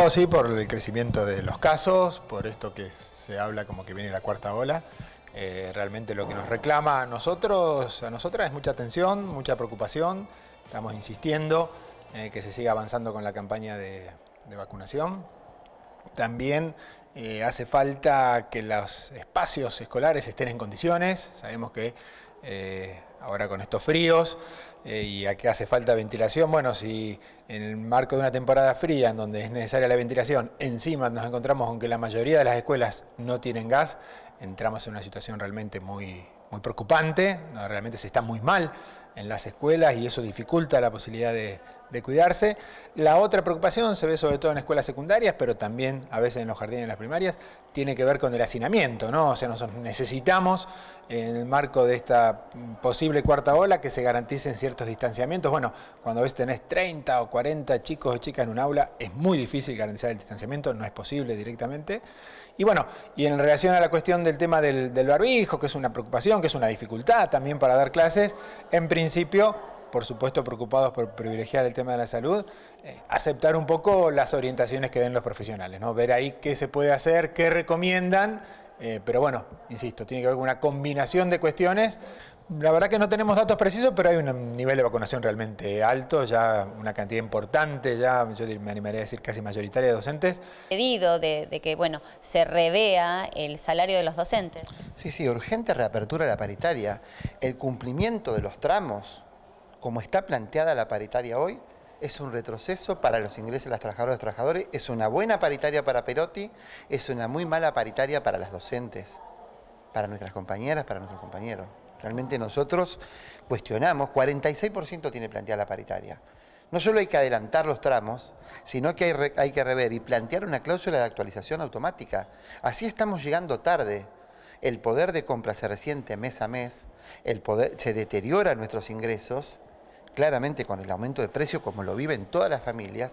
Oh, sí, por el crecimiento de los casos, por esto que se habla como que viene la cuarta ola. Eh, realmente lo que nos reclama a nosotros, a nosotras, es mucha atención, mucha preocupación. Estamos insistiendo eh, que se siga avanzando con la campaña de, vacunación. También eh, hace falta que los espacios escolares estén en condiciones. Sabemos que eh, ahora con estos fríos eh, y a qué hace falta ventilación. Bueno, si en el marco de una temporada fría en donde es necesaria la ventilación, encima nos encontramos con que la mayoría de las escuelas no tienen gas, entramos en una situación realmente muy, muy preocupante, realmente se está muy mal en las escuelas y eso dificulta la posibilidad de, cuidarse. La otra preocupación se ve sobre todo en escuelas secundarias, pero también a veces en los jardines y las primarias, tiene que ver con el hacinamiento, ¿no? O sea, nosotros necesitamos, en el marco de esta posible cuarta ola, que se garanticen ciertos distanciamientos. Bueno, cuando a veces tenés 30 o 40 chicos o chicas en un aula, es muy difícil garantizar el distanciamiento, no es posible directamente. Y bueno, y en relación a la cuestión del tema del, del barbijo, que es una preocupación, que es una dificultad también para dar clases, en principio principio, por supuesto preocupados por privilegiar el tema de la salud, eh, aceptar un poco las orientaciones que den los profesionales, ¿no? ver ahí qué se puede hacer, qué recomiendan eh, pero bueno, insisto, tiene que ver con una combinación de cuestiones. La verdad que no tenemos datos precisos, pero hay un nivel de vacunación realmente alto, ya una cantidad importante, ya yo me animaría a decir casi mayoritaria de docentes. Pedido de, que se revea el salario de los docentes. Sí, sí, urgente reapertura de la paritaria, el cumplimiento de los tramos, como está planteada la paritaria hoy, es un retroceso para los ingresos de las trabajadoras y los trabajadores, es una buena paritaria para Perotti, es una muy mala paritaria para las docentes, para nuestras compañeras, para nuestros compañeros. Realmente nosotros cuestionamos, 46% tiene planteada la paritaria. No solo hay que adelantar los tramos, sino que hay, que rever y plantear una cláusula de actualización automática. Así estamos llegando tarde. El poder de compra se resiente mes a mes, el poder, se deteriora nuestros ingresos claramente con el aumento de precio como lo viven todas las familias